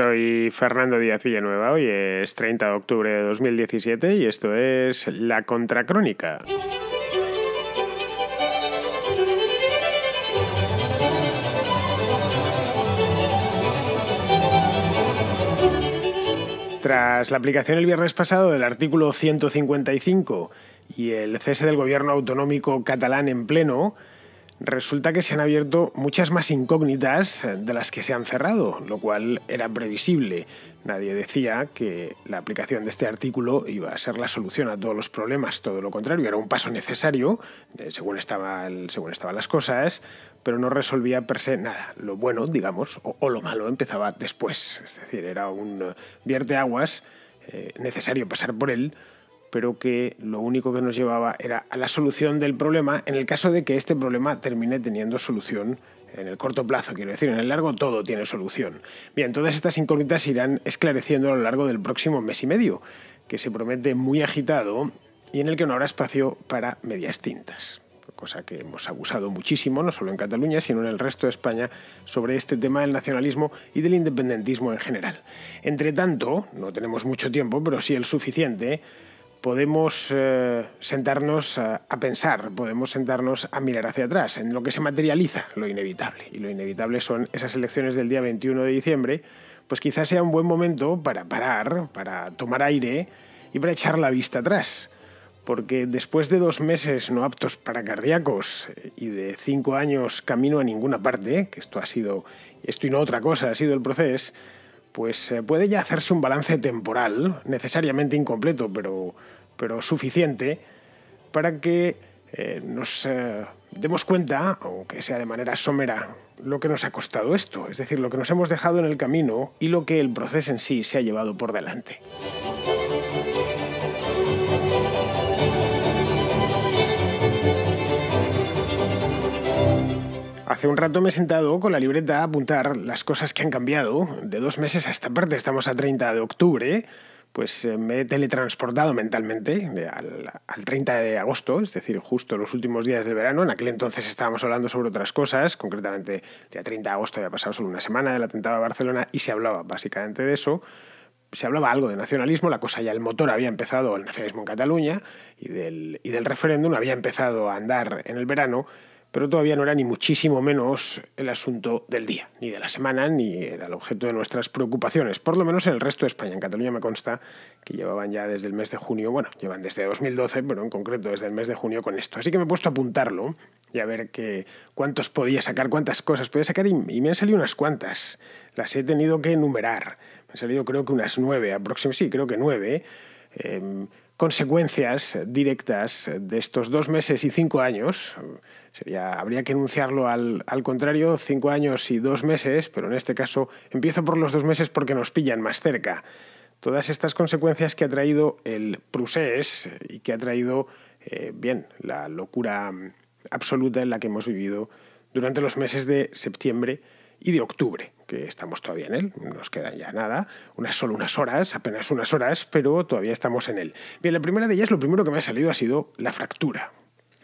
Soy Fernando Díaz Villanueva, hoy es 30 de octubre de 2017 y esto es La Contracrónica. Tras la aplicación el viernes pasado del artículo 155 y el cese del gobierno autonómico catalán en pleno, resulta que se han abierto muchas más incógnitas eh, de las que se han cerrado, lo cual era previsible. Nadie decía que la aplicación de este artículo iba a ser la solución a todos los problemas, todo lo contrario, era un paso necesario, eh, según, estaba según estaban las cosas, pero no resolvía per se nada. Lo bueno, digamos, o, lo malo empezaba después, es decir, era un eh, vierteaguas aguas necesario pasar por él pero que lo único que nos llevaba era a la solución del problema en el caso de que este problema termine teniendo solución en el corto plazo, quiero decir, en el largo todo tiene solución. Bien, todas estas incógnitas irán esclareciendo a lo largo del próximo mes y medio, que se promete muy agitado y en el que no habrá espacio para medias tintas cosa que hemos abusado muchísimo, no solo en Cataluña, sino en el resto de España, sobre este tema del nacionalismo y del independentismo en general. Entre tanto, no tenemos mucho tiempo, pero sí el suficiente, podemos eh, sentarnos a, a, pensar, podemos sentarnos a mirar hacia atrás, en lo que se materializa lo inevitable. Y lo inevitable son esas elecciones del día 21 de diciembre, pues quizás sea un buen momento para parar, para tomar aire y para echar la vista atrás. Porque después de dos meses no aptos para cardíacos eh, y de cinco años camino a ninguna parte, que esto ha sido, esto y no otra cosa ha sido el proceso, pues eh, puede ya hacerse un balance temporal, necesariamente incompleto, pero, pero suficiente, para que eh, nos eh, demos cuenta, aunque sea de manera somera, lo que nos ha costado esto, es decir, lo que nos hemos dejado en el camino y lo que el proceso en sí se ha llevado por delante. hace un rato me he sentado con la libreta a apuntar las cosas que han cambiado. De dos meses a esta parte, estamos a 30 de octubre, pues eh, me he teletransportado mentalmente eh, al, 30 de agosto, es decir, justo los últimos días del verano. En aquel entonces estábamos hablando sobre otras cosas, concretamente el 30 de agosto había pasado solo una semana del atentado a Barcelona y se hablaba básicamente de eso se hablaba algo de nacionalismo, la cosa ya el motor había empezado, el nacionalismo en Cataluña y del, y del referéndum había empezado a andar en el verano pero todavía no era ni muchísimo menos el asunto del día, ni de la semana, ni era el objeto de nuestras preocupaciones, por lo menos en el resto de España. En Cataluña me consta que llevaban ya desde el mes de junio, bueno, llevan desde 2012, pero en concreto desde el mes de junio con esto. Así que me he puesto a apuntarlo y a ver que, cuántos podía sacar, cuántas cosas podía sacar y, me han salido unas cuantas. Las he tenido que enumerar. Me han salido creo que unas nueve aproximadamente, sí, creo que nueve. Eh, consecuencias directas de estos dos meses y cinco años. habría que enunciarlo al, contrario, cinco años y dos meses, pero en este caso empiezo por los dos meses porque nos pillan más cerca. Todas estas consecuencias que ha traído el Prusés y que ha traído, eh, bien, la locura absoluta en la que hemos vivido durante los meses de septiembre y de octubre, que estamos todavía en él, nos quedan ya nada, unas solo unas horas, apenas unas horas, pero todavía estamos en él. Bien, la primera de ellas, lo primero que me ha salido ha sido la fractura,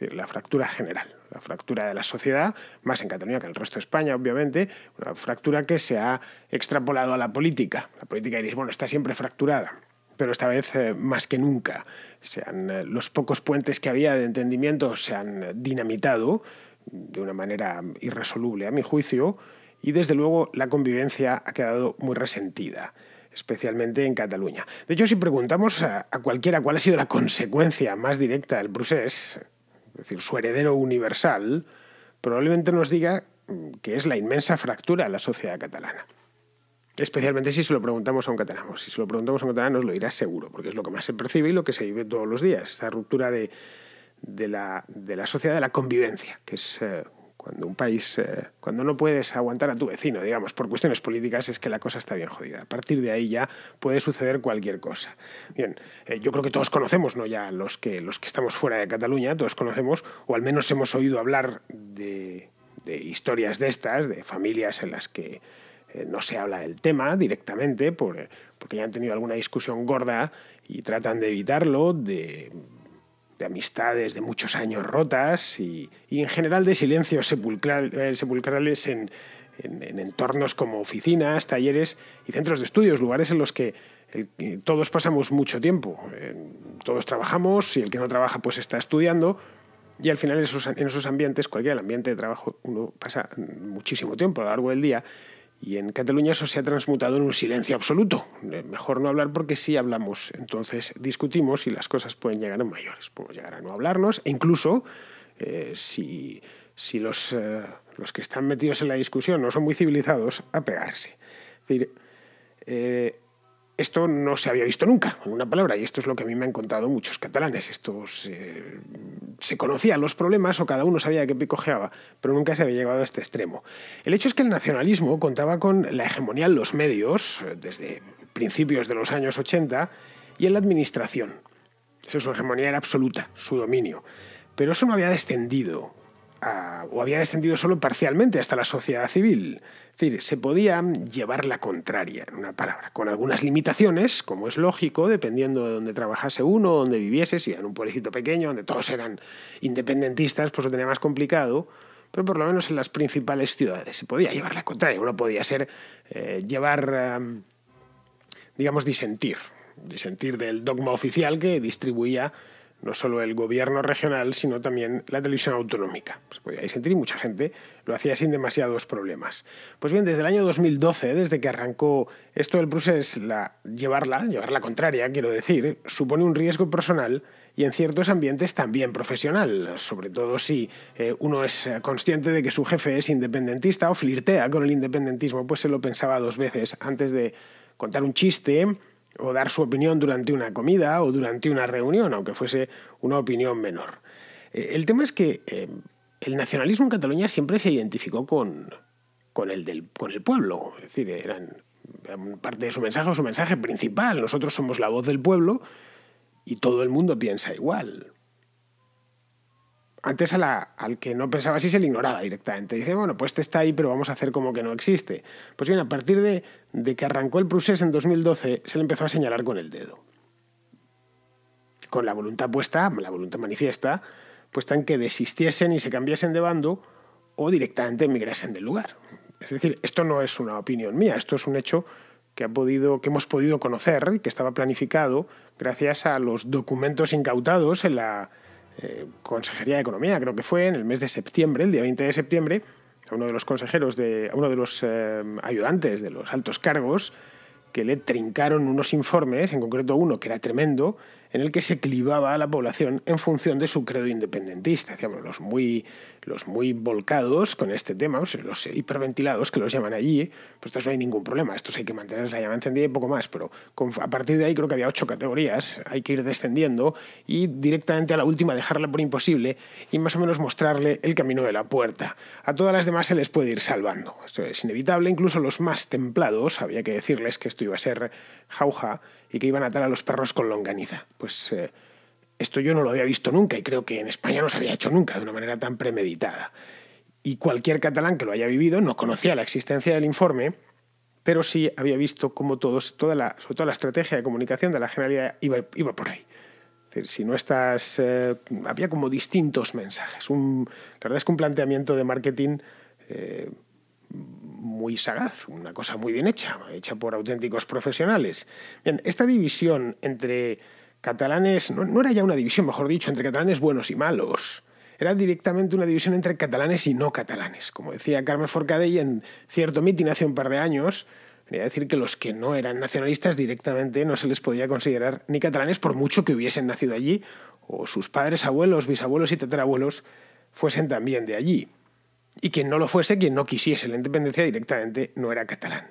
la fractura general, la fractura de la sociedad, más en Cataluña que en el resto de España, obviamente, una fractura que se ha extrapolado a la política. La política diréis, bueno, está siempre fracturada pero esta vez eh, más que nunca. Se eh, los pocos puentes que había de entendimiento se han eh, dinamitado de una manera irresoluble, a mi juicio, y desde luego la convivencia ha quedado muy resentida especialmente en Cataluña. De hecho, si preguntamos a, cualquiera cuál ha sido la consecuencia más directa del procés, es decir, su heredero universal, probablemente nos diga mm, que es la inmensa fractura de la sociedad catalana. Especialmente si se lo preguntamos a un catalán. Si se lo preguntamos a un catalán nos lo dirá seguro, porque es lo que más se percibe y lo que se vive todos los días, Esa ruptura de, de, la, sociedad, de la convivencia, que es eh, cuando un país, eh, cuando no puedes aguantar a tu vecino, digamos, por cuestiones políticas, es que la cosa está bien jodida. A partir de ahí ya puede suceder cualquier cosa. Bien, eh, yo creo que todos conocemos, no ya los que, los que estamos fuera de Cataluña, todos conocemos, o al menos hemos oído hablar de, historias de estas, de familias en las que eh, no se habla del tema directamente, por, porque ya han tenido alguna discusión gorda y tratan de evitarlo, de de amistades de muchos años rotas y, en general de silencios eh, sepulcrales en, entornos como oficinas, talleres y centros de estudios, lugares en los que eh, todos pasamos mucho tiempo. Eh, todos trabajamos y el que no trabaja pues está estudiando y al final en esos, en esos ambientes, cualquier ambiente de trabajo, uno pasa muchísimo tiempo a lo largo del día y en Cataluña eso se ha transmutado en un silencio absoluto. Eh, mejor no hablar porque si hablamos, entonces discutimos y las cosas pueden llegar a mayores. Podemos llegar a no hablarnos e incluso eh, si, eh, los, que están metidos en la discusión no son muy civilizados, a pegarse. Es decir, esto no se había visto nunca, en una palabra, y esto es lo que a mí me han contado muchos catalanes. Estos, se conocían los problemas o cada uno sabía de qué picojeaba, pero nunca se había llegado a este extremo. El hecho es que el nacionalismo contaba con la hegemonía en los medios, eh, desde principios de los años 80, y en la administración. su hegemonía era absoluta, su dominio. Pero eso no había descendido o había descendido solo parcialmente hasta la sociedad civil. Es decir, se podía llevar la contraria, en una palabra, con algunas limitaciones, como es lógico, dependiendo de dónde trabajase uno, donde viviese, si era en un pueblecito pequeño, donde todos eran independentistas, pues lo tenía más complicado, pero por lo menos en las principales ciudades se podía llevar la contraria. Uno podía ser, eh, llevar, digamos, disentir, disentir del dogma oficial que distribuía no solo el gobierno regional, sino también la televisión autonómica. Pues, pues, se podía sentir y mucha gente lo hacía sin demasiados problemas. Pues bien, desde el año 2012, desde que arrancó esto del proceso... la, llevarla, llevarla contraria, quiero decir, supone un riesgo personal y en ciertos ambientes también profesional, sobre todo si eh, uno es consciente de que su jefe es independentista o flirtea con el independentismo, pues se lo pensaba dos veces antes de contar un chiste o dar su opinión durante una comida o durante una reunión, aunque fuese una opinión menor. Eh, el tema es que eh, el nacionalismo en Cataluña siempre se identificó con, el, con el pueblo, es decir, eran, parte de su mensaje o su mensaje principal, nosotros somos la voz del pueblo y todo el mundo piensa igual antes al que no pensaba así se le ignoraba directamente. Dice, bueno, pues este está ahí, pero vamos a hacer como que no existe. Pues bien, a partir de, que arrancó el procés en 2012, se le empezó a señalar con el dedo. Con la voluntad puesta, la voluntad manifiesta, puesta en que desistiesen y se cambiasen de bando o directamente emigrasen del lugar. Es decir, esto no es una opinión mía, esto es un hecho que, ha podido, que hemos podido conocer y que estaba planificado gracias a los documentos incautados en la eh, Consejería de Economía, creo que fue, en el mes de septiembre, el día 20 de septiembre, a uno de los consejeros, de, a uno de los eh, ayudantes de los altos cargos, que le trincaron unos informes, en concreto uno que era tremendo, en el que se clivaba a la población en función de su credo independentista. Hacíamos los muy, los muy volcados con este tema, los hiperventilados que los llaman allí, eh, pues no hay ningún problema, estos hay que mantener la llama encendida y poco más, pero a partir de ahí creo que había ocho categorías, hay que ir descendiendo y directamente a la última dejarla por imposible y más o menos mostrarle el camino de la puerta. A todas las demás se les puede ir salvando, esto es inevitable, incluso los más templados, había que decirles que esto iba a ser jauja, y que iban a atar a los perros con longaniza. Pues eh, esto yo no lo había visto nunca y creo que en España no se había hecho nunca de una manera tan premeditada. Y cualquier catalán que lo haya vivido no conocía la existencia del informe, pero sí había visto cómo todos, toda la, sobre la estrategia de comunicación de la Generalidad iba, por ahí. si no estás... Eh, había como distintos mensajes. Un, la verdad es que un planteamiento de marketing eh, muy sagaz, una cosa muy bien hecha, hecha por auténticos profesionales. Bien, esta división entre catalanes, no, era ya una división, mejor dicho, entre catalanes buenos y malos, era directamente una división entre catalanes y no catalanes. Como decía Carmen Forcadell en cierto mitin hace un par de años, Quería decir que los que no eran nacionalistas directamente no se les podía considerar ni catalanes por mucho que hubiesen nacido allí o sus padres, abuelos, bisabuelos y tatarabuelos fuesen también de allí y quien no lo fuese, quien no quisiese la independencia directamente, no era catalán.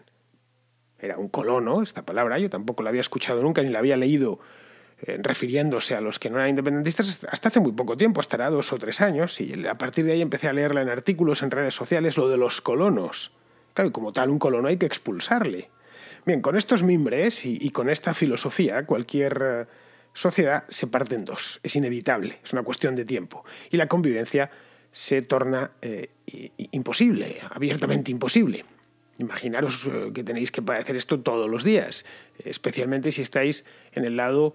Era un colono, esta palabra, yo tampoco la había escuchado nunca ni la había leído eh, refiriéndose a los que no eran independentistas hasta hace muy poco tiempo, hasta dos o tres años, y a partir de ahí empecé a leerla en artículos, en redes sociales, lo de los colonos. Claro, como tal, un colono hay que expulsarle. Bien, con estos mimbres y, con esta filosofía, cualquier... Eh, sociedad se parte en dos, es inevitable, es una cuestión de tiempo. Y la convivencia se torna eh, imposible, abiertamente imposible. Imaginaros eh, que tenéis que padecer esto todos los días, especialmente si estáis en el lado,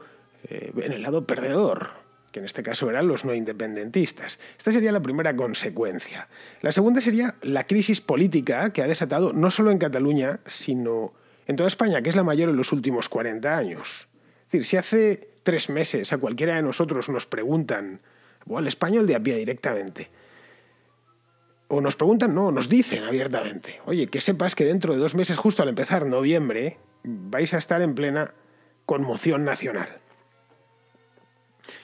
eh, en el lado perdedor, que en este caso eran los no independentistas. Esta sería la primera consecuencia. La segunda sería la crisis política que ha desatado no solo en Cataluña, sino en toda España, que es la mayor en los últimos 40 años. Es decir, si hace tres meses a cualquiera de nosotros nos preguntan, o al español de a pie directamente, o nos preguntan, no, nos dicen abiertamente, oye, que sepas que dentro de dos meses, justo al empezar noviembre, vais a estar en plena conmoción nacional.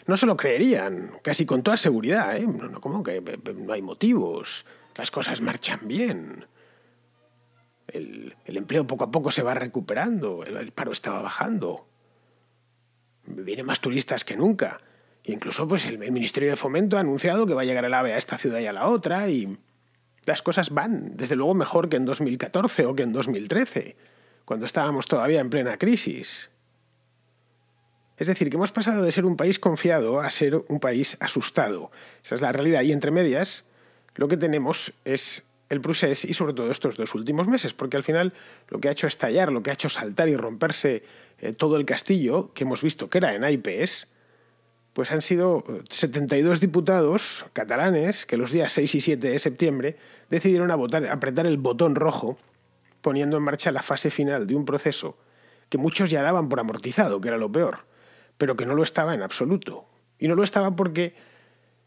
No se lo creerían, casi con toda seguridad, ¿eh? No, como que no hay motivos, las cosas marchan bien, el, empleo poco a poco se va recuperando, el, paro estaba bajando, vienen más turistas que nunca. Incluso pues, el, Ministerio de Fomento ha anunciado que va a llegar el AVE a esta ciudad y a la otra y las cosas van, desde luego, mejor que en 2014 o que en 2013, cuando estábamos todavía en plena crisis. Es decir, que hemos pasado de ser un país confiado a ser un país asustado. Esa es la realidad. Y entre medias, lo que tenemos es el proceso y sobre todo estos dos últimos meses, porque al final lo que ha hecho estallar, lo que ha hecho saltar y romperse eh, todo el castillo que hemos visto que era en IPS, e pues han sido 72 eh, diputados catalanes que los días 6 y 7 de septiembre decidieron apretar el botón rojo, poniendo en marcha la fase final de un proceso que muchos ya daban por amortizado, que era lo peor, pero que no lo estaba en absoluto. Y no lo estaba porque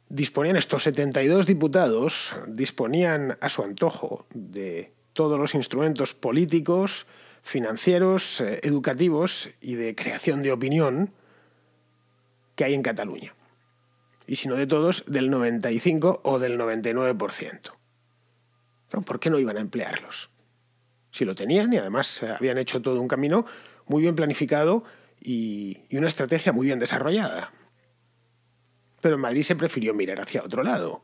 disponían estos 72 diputados, disponían a su antojo de todos los instrumentos políticos, financieros, eh, educativos y de creación de opinión, que hay en Cataluña. Y si no de todos, del 95 o del 99%. ¿Por qué no iban a emplearlos? Si lo tenían y además eh, habían hecho todo un camino muy bien planificado y, una estrategia muy bien desarrollada. Pero en Madrid se prefirió mirar hacia otro lado.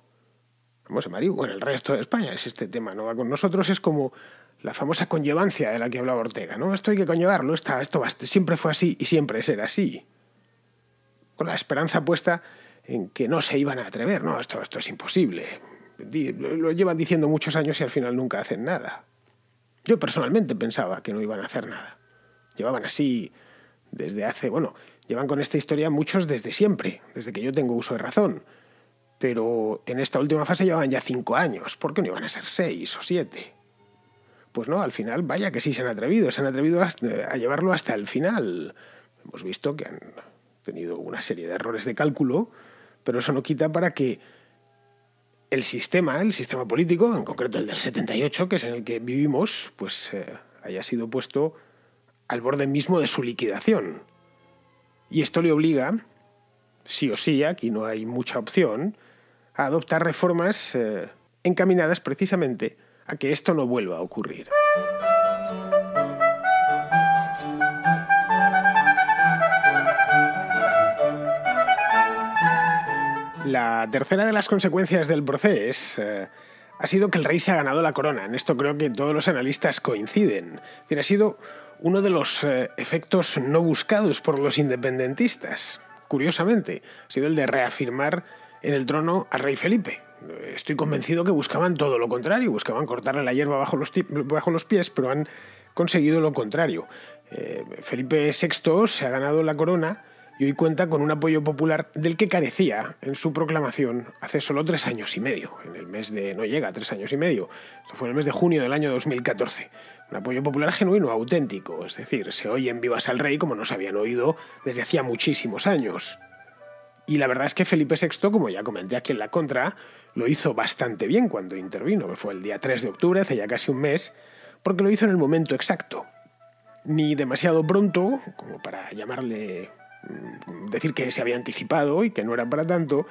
Vamos, a Madrid o en el resto de España es este tema, no va con nosotros, es como la famosa conllevancia de la que hablaba Ortega, ¿no? Esto hay que conllevarlo, esto siempre fue así y siempre será así con la esperanza puesta en que no se iban a atrever. No, esto, esto es imposible. Lo llevan diciendo muchos años y al final nunca hacen nada. Yo personalmente pensaba que no iban a hacer nada. Llevaban así desde hace, bueno, llevan con esta historia muchos desde siempre, desde que yo tengo uso de razón. Pero en esta última fase llevaban ya cinco años, ¿por qué no iban a ser seis o siete? Pues no, al final, vaya que sí se han atrevido, se han atrevido a llevarlo hasta el final. Hemos visto que han tenido una serie de errores de cálculo, pero eso no quita para que el sistema, el sistema político, en concreto el del 78, que es en el que vivimos, pues eh, haya sido puesto al borde mismo de su liquidación. Y esto le obliga, sí o sí, aquí no hay mucha opción, a adoptar reformas eh, encaminadas precisamente a que esto no vuelva a ocurrir. La tercera de las consecuencias del proceso eh, ha sido que el rey se ha ganado la corona. En esto creo que todos los analistas coinciden. ha sido uno de los eh, efectos no buscados por los independentistas. Curiosamente, ha sido el de reafirmar en el trono al rey Felipe. Estoy convencido que buscaban todo lo contrario, buscaban cortarle la hierba bajo los, pies, pero han conseguido lo contrario. Eh, Felipe VI se ha ganado la corona y cuenta con un apoyo popular del que carecía en su proclamación hace solo tres años y medio, en el mes de... no llega tres años y medio, esto fue en el mes de junio del año 2014. Un apoyo popular genuino, auténtico, es decir, se oyen vivas al rey como nos habían oído desde hacía muchísimos años. Y la verdad es que Felipe VI, como ya comenté aquí en la contra, lo hizo bastante bien cuando intervino, que fue el día 3 de octubre, hace ya casi un mes, porque lo hizo en el momento exacto. Ni demasiado pronto, como para llamarle decir que se había anticipado y que no era para tanto,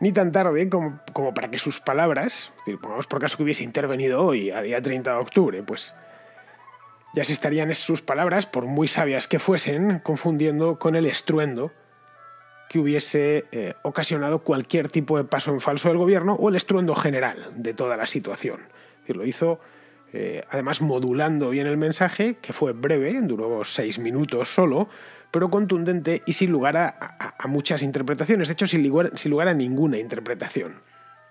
ni tan tarde como, para que sus palabras, decir, por caso que hubiese intervenido hoy, a día 30 de octubre, pues ya se estarían sus palabras, por muy sabias que fuesen, confundiendo con el estruendo que hubiese eh, ocasionado cualquier tipo de paso en falso del gobierno o el estruendo general de toda la situación. Es lo hizo eh, además modulando bien el mensaje, que fue breve, duró seis minutos solo, pero contundente y sin lugar a, muchas interpretaciones, de hecho sin lugar, a ninguna interpretación.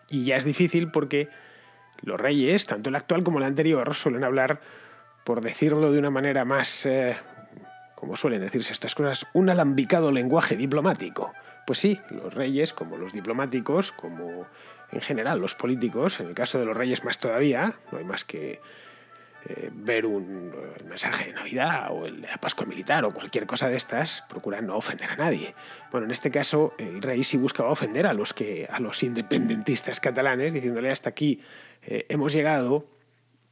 Y ya es difícil porque los reyes, tanto el actual como el anterior, suelen hablar, por decirlo de una manera más, eh, como suelen decirse estas cosas, un alambicado lenguaje diplomático. Pues sí, los reyes, como los diplomáticos, como en general los políticos, en el caso de los reyes más todavía, no hay más que eh, ver un eh, mensaje de Navidad o el de la Pascua Militar o cualquier cosa de estas, procura no ofender a nadie. Bueno, en este caso, el rey sí buscaba ofender a los, que, a los independentistas catalanes, diciéndole hasta aquí eh, hemos llegado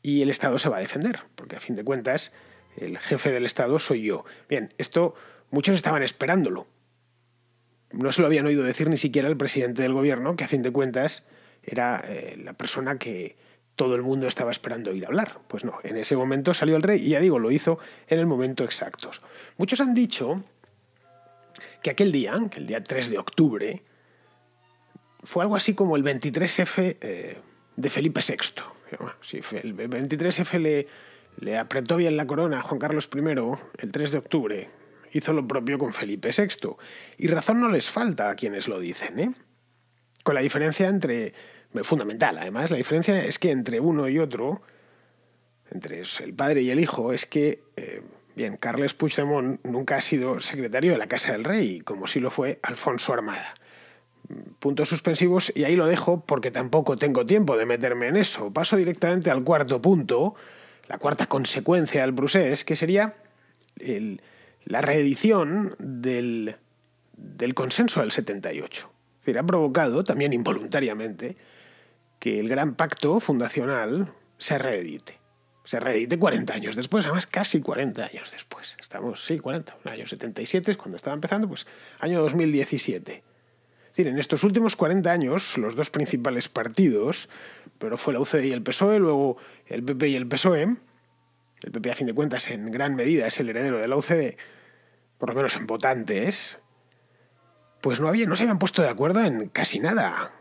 y el Estado se va a defender, porque a fin de cuentas el jefe del Estado soy yo. Bien, esto muchos estaban esperándolo. No se lo habían oído decir ni siquiera el presidente del gobierno, que a fin de cuentas era la persona que, todo el mundo estaba esperando ir a hablar. Pues no, en ese momento salió el rey y ya digo, lo hizo en el momento exacto. Muchos han dicho que aquel día, el día 3 de octubre, fue algo así como el 23F eh, de Felipe VI. Si el 23F le, apretó bien la corona a Juan Carlos I el 3 de octubre, hizo lo propio con Felipe VI. Y razón no les falta a quienes lo dicen, ¿eh? Con la diferencia entre fundamental. Además, la diferencia es que entre uno y otro, entre el padre y el hijo, es que, eh, bien, Carles Puigdemont nunca ha sido secretario de la Casa del Rey, como si lo fue Alfonso Armada. Puntos suspensivos, y ahí lo dejo porque tampoco tengo tiempo de meterme en eso. Paso directamente al cuarto punto, la cuarta consecuencia del Brusés, que sería la reedición del, del consenso del 78. Es decir, ha provocado, también involuntariamente, que el gran pacto fundacional se reedite. Se reedite 40 años después, además casi 40 años después. Estamos, sí, 40, un año 77 es cuando estaba empezando, pues año 2017. Es decir, en estos últimos 40 años, los dos principales partidos, pero fue la UCD y el PSOE, luego el PP y el PSOE, el PP a fin de cuentas en gran medida es el heredero de la UCD, por lo menos en votantes, pues no, había, no se habían puesto de acuerdo en casi nada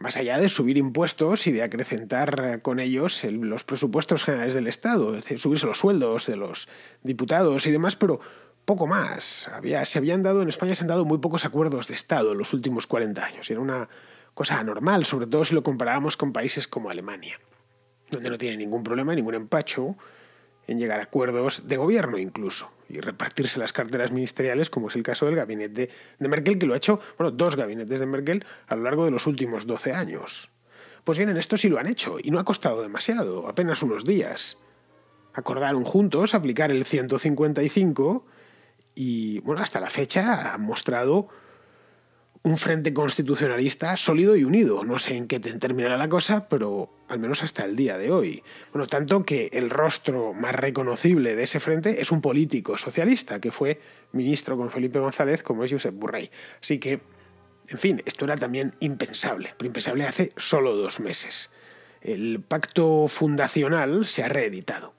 más allá de subir impuestos y de acrecentar con ellos los presupuestos generales del Estado, es decir, subirse los sueldos de los diputados y demás, pero poco más. se habían dado, en España se han dado muy pocos acuerdos de Estado en los últimos 40 años. y Era una cosa anormal, sobre todo si lo comparábamos con países como Alemania, donde no tiene ningún problema, ningún empacho, en llegar a acuerdos de gobierno incluso y repartirse las carteras ministeriales, como es el caso del gabinete de Merkel, que lo ha hecho, bueno, dos gabinetes de Merkel a lo largo de los últimos 12 años. Pues bien, en esto sí lo han hecho y no ha costado demasiado, apenas unos días. Acordaron juntos aplicar el 155 y, bueno, hasta la fecha ha mostrado un frente constitucionalista sólido y unido. No sé en qué terminará la cosa, pero al menos hasta el día de hoy. Bueno, tanto que el rostro más reconocible de ese frente es un político socialista, que fue ministro con Felipe González, como es Josep Burrey. Así que, en fin, esto era también impensable, pero impensable hace solo dos meses. El pacto fundacional se ha reeditado.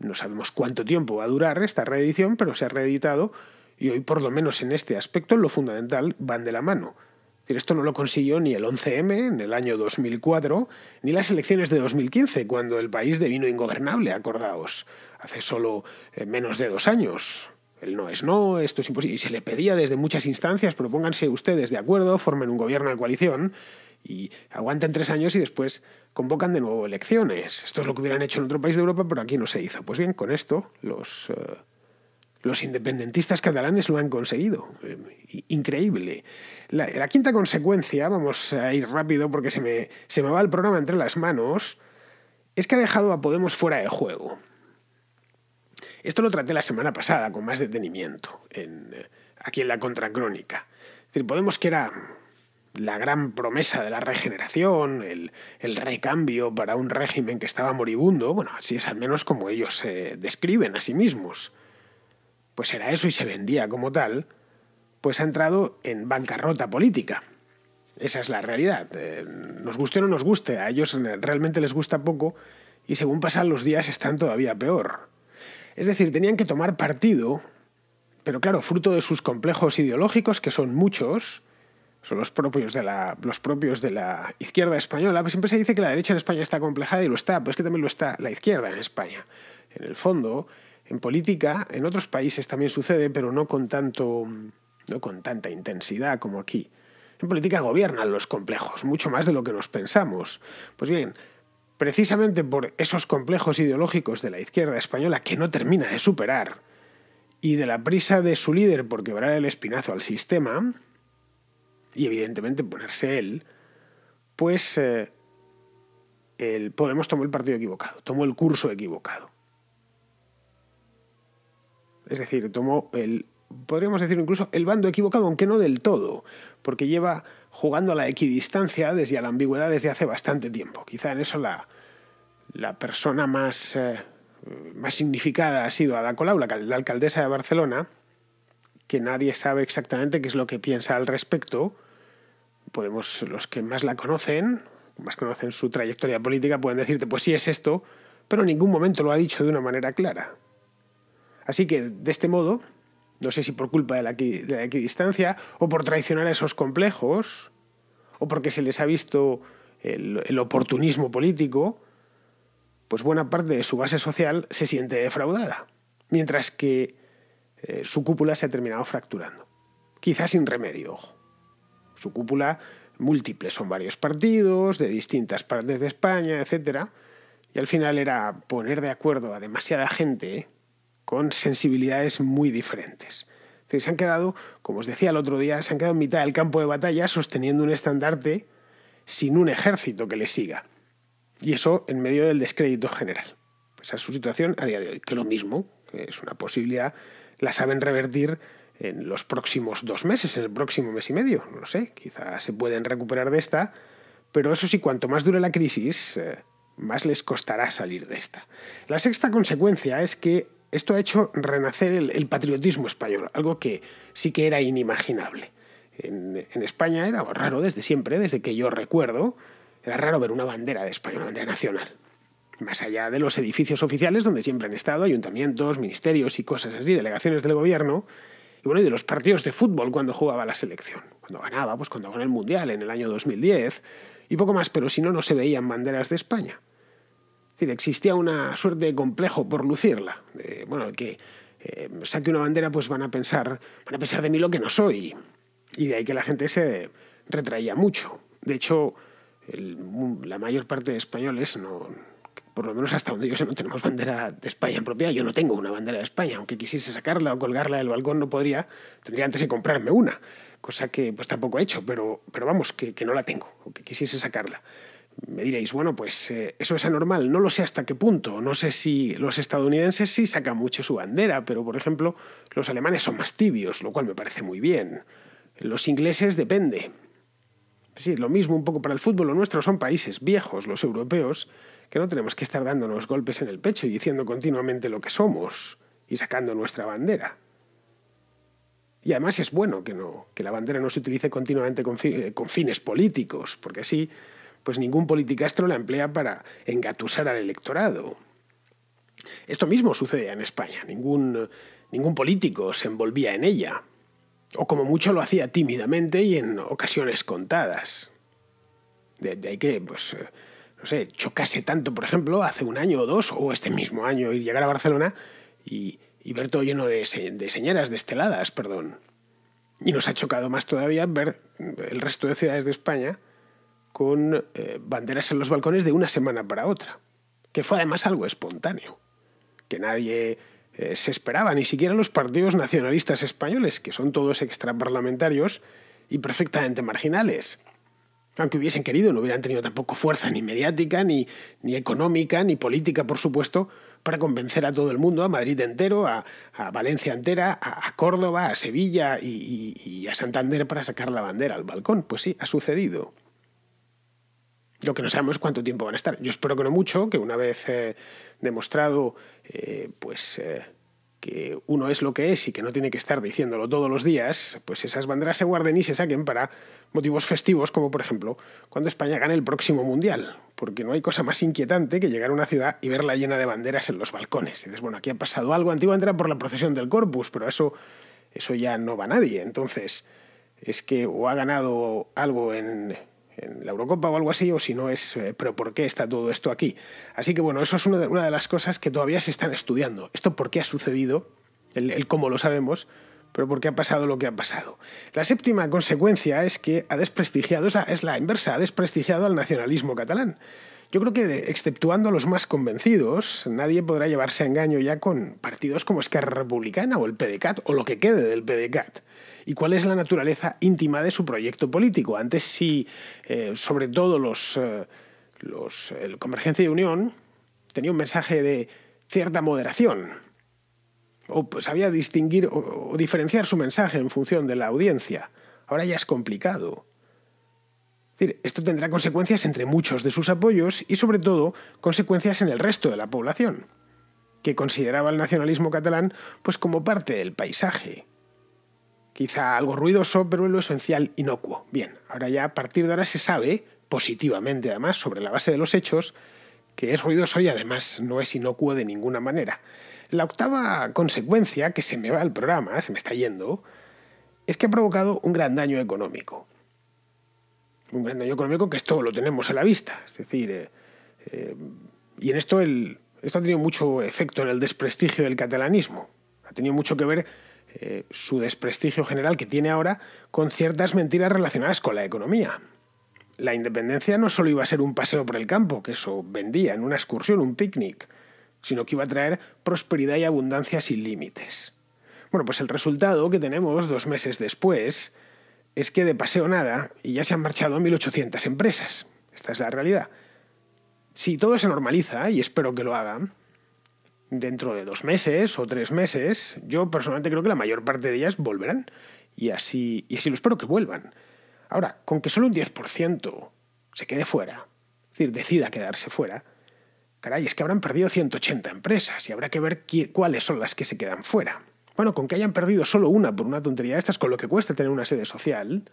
No sabemos cuánto tiempo va a durar esta reedición, pero se ha reeditado y hoy, por lo menos en este aspecto, lo fundamental van de la mano. Esto no lo consiguió ni el 11M en el año 2004, ni las elecciones de 2015, cuando el país devino ingobernable, acordaos, hace solo eh, menos de dos años. El no es no, esto es imposible. Y se le pedía desde muchas instancias, propónganse ustedes de acuerdo, formen un gobierno de coalición y aguanten tres años y después convocan de nuevo elecciones. Esto es lo que hubieran hecho en otro país de Europa, pero aquí no se hizo. Pues bien, con esto los... Eh, los independentistas catalanes lo han conseguido. Eh, increíble. La, quinta consecuencia, vamos a ir rápido porque se me, va el programa entre las manos, es que ha dejado a Podemos fuera de juego. Esto lo traté la semana pasada con más detenimiento, en, eh, aquí en la contracrónica. Podemos que era la gran promesa de la regeneración, el, el, recambio para un régimen que estaba moribundo, bueno, así es al menos como ellos se describen a sí mismos pues era eso y se vendía como tal, pues ha entrado en bancarrota política. Esa es la realidad. Eh, nos guste o no nos guste, a ellos realmente les gusta poco y según pasan los días están todavía peor. Es decir, tenían que tomar partido, pero claro, fruto de sus complejos ideológicos, que son muchos, son los propios de la, los propios de la izquierda española, pues siempre se dice que la derecha en España está complejada y lo está, pues es que también lo está la izquierda en España en el fondo, en política, en otros países también sucede, pero no con, tanto, no con tanta intensidad como aquí. En política gobiernan los complejos, mucho más de lo que nos pensamos. Pues bien, precisamente por esos complejos ideológicos de la izquierda española que no termina de superar, y de la prisa de su líder por quebrar el espinazo al sistema, y evidentemente ponerse él, pues eh, el Podemos tomó el partido equivocado, tomó el curso equivocado. Es decir, tomó el, podríamos decir incluso el bando equivocado, aunque no del todo, porque lleva jugando a la equidistancia desde la ambigüedad desde hace bastante tiempo. Quizá en eso la, persona más, eh, más significada ha sido Ada Colau, la, alcaldesa de Barcelona, que nadie sabe exactamente qué es lo que piensa al respecto. Podemos, los que más la conocen, más conocen su trayectoria política, pueden decirte, pues sí es esto, pero en ningún momento lo ha dicho de una manera clara. Así que, de este modo, no sé si por culpa de la, equidistancia, o por traicionar a esos complejos, o porque se les ha visto el, oportunismo político, pues buena parte de su base social se siente defraudada, mientras que eh, su cúpula se ha terminado fracturando. Quizás sin remedio, Su cúpula múltiple, son varios partidos de distintas partes de España, etc. Y al final era poner de acuerdo a demasiada gente con sensibilidades muy diferentes. se han quedado, como os decía el otro día, se han quedado en mitad del campo de batalla sosteniendo un estandarte sin un ejército que le siga. Y eso en medio del descrédito general. Pues esa es su situación a día de hoy, que lo mismo, que es una posibilidad, la saben revertir en los próximos dos meses, en el próximo mes y medio, no lo sé, quizás se pueden recuperar de esta, pero eso sí, cuanto más dure la crisis, eh, más les costará salir de esta. La sexta consecuencia es que esto ha hecho renacer el, patriotismo español, algo que sí que era inimaginable. En, España era raro desde siempre, desde que yo recuerdo, era raro ver una bandera de España, una bandera nacional. Más allá de los edificios oficiales donde siempre han estado, ayuntamientos, ministerios y cosas así, delegaciones del gobierno, y bueno, y de los partidos de fútbol cuando jugaba la selección, cuando ganaba, pues cuando ganó el Mundial en el año 2010, y poco más, pero si no, no se veían banderas de España existía una suerte de complejo por lucirla. De, bueno, el que eh, saque una bandera, pues van a pensar, van a pensar de mí lo que no soy. Y de ahí que la gente se retraía mucho. De hecho, la mayor parte de españoles no, por lo menos hasta donde yo sé, no tenemos bandera de España en propiedad. Yo no tengo una bandera de España, aunque quisiese sacarla o colgarla del balcón no podría, tendría antes de comprarme una, cosa que pues tampoco he hecho, pero, pero vamos, que, que no la tengo, o que quisiese sacarla. Me diréis, bueno, pues eh, eso es anormal, no lo sé hasta qué punto. No sé si los estadounidenses sí sacan mucho su bandera, pero por ejemplo, los alemanes son más tibios, lo cual me parece muy bien. Los ingleses depende. Sí, lo mismo un poco para el fútbol, los nuestro son países viejos, los europeos, que no tenemos que estar dándonos golpes en el pecho y diciendo continuamente lo que somos y sacando nuestra bandera. Y además es bueno que, no, que la bandera no se utilice continuamente con, eh, con fines políticos, porque así pues ningún politicastro la emplea para engatusar al electorado. Esto mismo sucede en España, ningún, ningún político se envolvía en ella, o como mucho lo hacía tímidamente y en ocasiones contadas. De, ahí que, pues, eh, no sé, chocase tanto, por ejemplo, hace un año o dos, o este mismo año, ir llegar a Barcelona y, y ver todo lleno de, señoras de señeras, de perdón. Y nos ha chocado más todavía ver el resto de ciudades de España con eh, banderas en los balcones de una semana para otra, que fue además algo espontáneo, que nadie eh, se esperaba, ni siquiera los partidos nacionalistas españoles, que son todos extraparlamentarios y perfectamente marginales. Aunque hubiesen querido, no hubieran tenido tampoco fuerza ni mediática, ni, económica, ni política, por supuesto, para convencer a todo el mundo, a Madrid entero, a, Valencia entera, a, Córdoba, a Sevilla y a Santander para sacar la bandera al balcón. Pues sí, ha sucedido. Lo que no sabemos es cuánto tiempo van a estar. Yo espero que no mucho, que una vez eh, demostrado, eh, pues eh, que uno es lo que es y que no tiene que estar diciéndolo todos los días, pues esas banderas se guarden y se saquen para motivos festivos, como por ejemplo cuando España gane el próximo Mundial, porque no hay cosa más inquietante que llegar a una ciudad y verla llena de banderas en los balcones. dices, bueno, aquí ha pasado algo, antiguo era por la procesión del Corpus, pero eso, eso ya no va nadie. Entonces, es que o ha ganado algo en en la Eurocopa o algo así, o si no es, eh, pero ¿por qué está todo esto aquí? Así que bueno, eso es una de, las cosas que todavía se están estudiando. Esto por qué ha sucedido, el, cómo lo sabemos, pero por qué ha pasado lo que ha pasado. La séptima consecuencia es que ha desprestigiado, es la, es la inversa, ha desprestigiado al nacionalismo catalán. Yo creo que, exceptuando a los más convencidos, nadie podrá llevarse a engaño ya con partidos como Esquerra Republicana o el PDCAT, o lo que quede del PDCAT y cuál es la naturaleza íntima de su proyecto político. Antes sí, eh, sobre todo los, eh, los el Convergencia y Unión tenía un mensaje de cierta moderación, o pues, sabía distinguir o, diferenciar su mensaje en función de la audiencia. Ahora ya es complicado. decir, esto tendrá consecuencias entre muchos de sus apoyos y sobre todo consecuencias en el resto de la población, que consideraba el nacionalismo catalán pues como parte del paisaje, Quizá algo ruidoso, pero en lo esencial inocuo. Bien, ahora ya a partir de ahora se sabe, positivamente además, sobre la base de los hechos, que es ruidoso y además no es inocuo de ninguna manera. La octava consecuencia, que se me va al programa, se me está yendo, es que ha provocado un gran daño económico. Un gran daño económico que esto lo tenemos a la vista. Es decir, eh, eh, y en esto el, esto ha tenido mucho efecto en el desprestigio del catalanismo. Ha tenido mucho que ver eh, su desprestigio general que tiene ahora con ciertas mentiras relacionadas con la economía. La independencia no solo iba a ser un paseo por el campo, que eso vendía en una excursión, un picnic, sino que iba a traer prosperidad y abundancia sin límites. Bueno, pues el resultado que tenemos dos meses después es que de paseo nada y ya se han marchado 1.800 empresas. Esta es la realidad. Si todo se normaliza, y espero que lo haga, dentro de dos meses o tres meses, yo personalmente creo que la mayor parte de ellas volverán. Y así, y así lo espero que vuelvan. Ahora, con que solo un 10% se quede fuera, es decir, decida quedarse fuera, caray, es que habrán perdido 180 empresas y habrá que ver cuáles son las que se quedan fuera. Bueno, con que hayan perdido solo una por una tontería de estas, con lo que cuesta tener una sede social,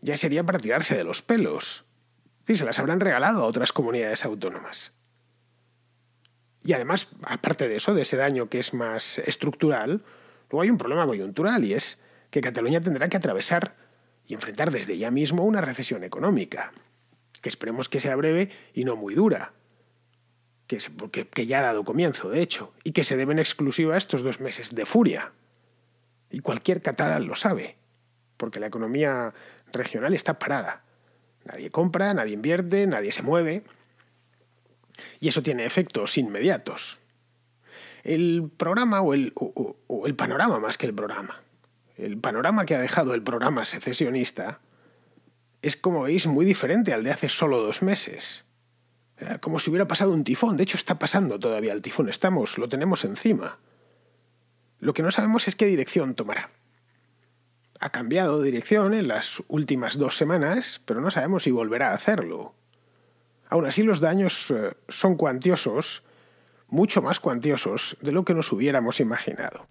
ya sería para tirarse de los pelos. Sí, se las habrán regalado a otras comunidades autónomas. Y además, aparte de eso, de ese daño que es más estructural, luego hay un problema coyuntural y es que Cataluña tendrá que atravesar y enfrentar desde ya mismo una recesión económica, que esperemos que sea breve y no muy dura, que, ya ha dado comienzo, de hecho, y que se deben exclusiva a estos dos meses de furia. Y cualquier catalán lo sabe, porque la economía regional está parada. Nadie compra, nadie invierte, nadie se mueve. Y eso tiene efectos inmediatos. El programa o el, panorama más que el programa. El panorama que ha dejado el programa secesionista es, como veis, muy diferente al de hace solo dos meses. Como si hubiera pasado un tifón. De hecho, está pasando todavía el tifón. Estamos, lo tenemos encima. Lo que no sabemos es qué dirección tomará. Ha cambiado de dirección en las últimas dos semanas, pero no sabemos si volverá a hacerlo. Aún así los daños eh, son cuantiosos, mucho más cuantiosos de lo que nos hubiéramos imaginado.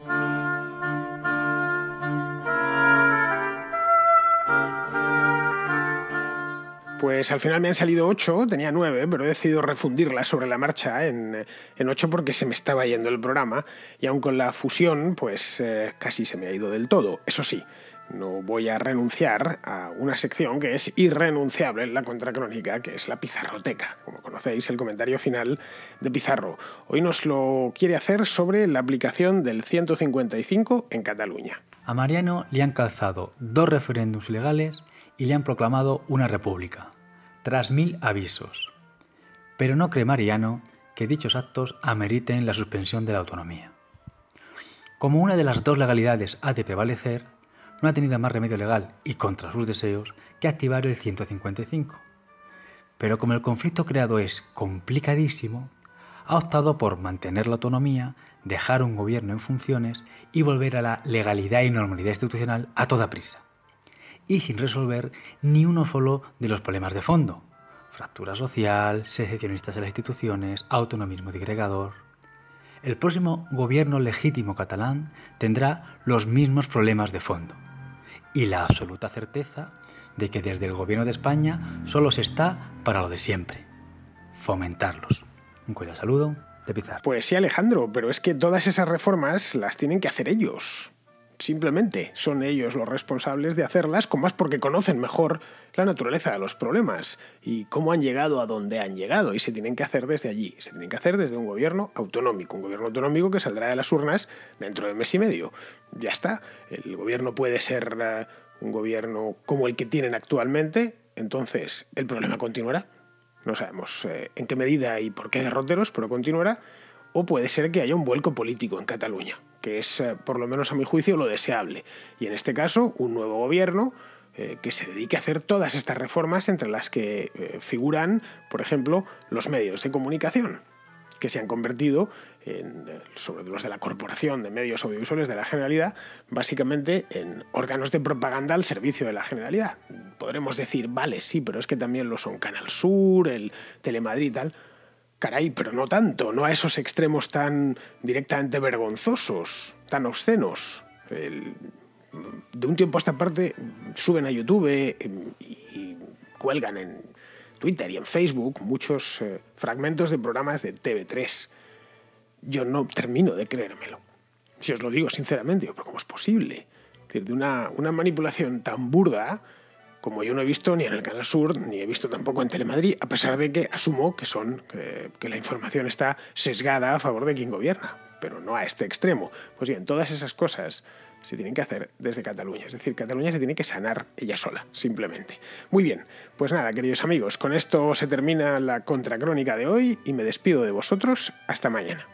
Pues al final me han salido 8, tenía 9, pero he decidido refundirla sobre la marcha en, ocho porque se me estaba yendo el programa y aún con la fusión pues eh, casi se me ha ido del todo. Eso sí, no voy a renunciar a una sección que es irrenunciable en la contracrónica, que es la pizarroteca. Como conocéis, el comentario final de Pizarro. Hoy nos lo quiere hacer sobre la aplicación del 155 en Cataluña. A Mariano le han calzado dos referéndums legales y le han proclamado una república, tras mil avisos. Pero no cree Mariano que dichos actos ameriten la suspensión de la autonomía. Como una de las dos legalidades ha de prevalecer, no ha tenido más remedio legal y contra sus deseos que activar el 155. Pero como el conflicto creado es complicadísimo, ha optado por mantener la autonomía, dejar un gobierno en funciones y volver a la legalidad y normalidad institucional a toda prisa. Y sin resolver ni uno solo de los problemas de fondo. Fractura social, secesionistas en las instituciones, autonomismo digregador. El próximo gobierno legítimo catalán tendrá los mismos problemas de fondo y la absoluta certeza de que desde el gobierno de España solo se está para lo de siempre, fomentarlos. Un cuello saludo de Pizarro. Pues sí, Alejandro, pero es que todas esas reformas las tienen que hacer ellos. Simplemente son ellos los responsables de hacerlas, con más porque conocen mejor la naturaleza de los problemas y cómo han llegado a donde han llegado y se tienen que hacer desde allí, se tienen que hacer desde un gobierno autonómico, un gobierno autonómico que saldrá de las urnas dentro de mes y medio. Ya está, el gobierno puede ser eh, un gobierno como el que tienen actualmente, entonces el problema continuará. No sabemos eh, en qué medida y por qué derroteros, pero continuará o puede ser que haya un vuelco político en Cataluña, que es, eh, por lo menos a mi juicio, lo deseable. Y en este caso, un nuevo gobierno eh, que se dedique a hacer todas estas reformas entre las que eh, figuran, por ejemplo, los medios de comunicación, que se han convertido en, sobre los de la Corporación de Medios Audiovisuales de la Generalidad, básicamente en órganos de propaganda al servicio de la Generalidad. Podremos decir, vale, sí, pero es que también lo son Canal Sur, el Telemadrid y tal. Caray, pero no tanto, no a esos extremos tan directamente vergonzosos, tan obscenos. de un tiempo a esta parte suben a YouTube eh, y cuelgan en Twitter y en Facebook muchos eh, fragmentos de programas de TV3. Yo no termino de creérmelo. Si os lo digo sinceramente, digo, pero ¿cómo es posible? decir, de una, una manipulación tan burda como yo no he visto ni en el Canal Sur, ni he visto tampoco en Telemadrid, a pesar de que asumo que, son, que, la información está sesgada a favor de quien gobierna, pero no a este extremo. Pues bien, todas esas cosas se tienen que hacer desde Cataluña. Es decir, Cataluña se tiene que sanar ella sola, simplemente. Muy bien, pues nada, queridos amigos, con esto se termina la contracrónica de hoy y me despido de vosotros. Hasta mañana.